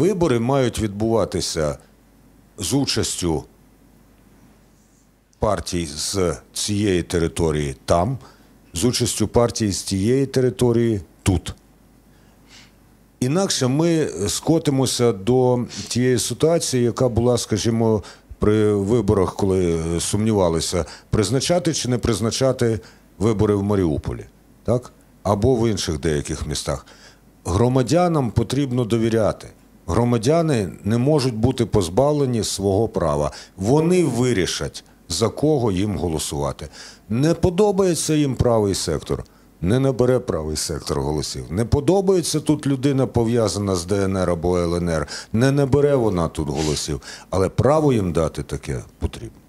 Вибори мають відбуватися з участю партій з цієї території там, з участю партій з цієї території тут. Інакше ми скотимося до тієї ситуації, яка була, скажімо, при виборах, коли сумнівалися, призначати чи не призначати вибори в Маріуполі, так? або в інших деяких містах. Громадянам потрібно довіряти громадяни не можуть бути позбавлені свого права. Вони вирішать, за кого їм голосувати. Не подобається їм правий сектор. Не набере правий сектор голосів. Не подобається тут людина пов'язана з ДНР або ЛНР. Не набере вона тут голосів, але право їм дати таке потрібно.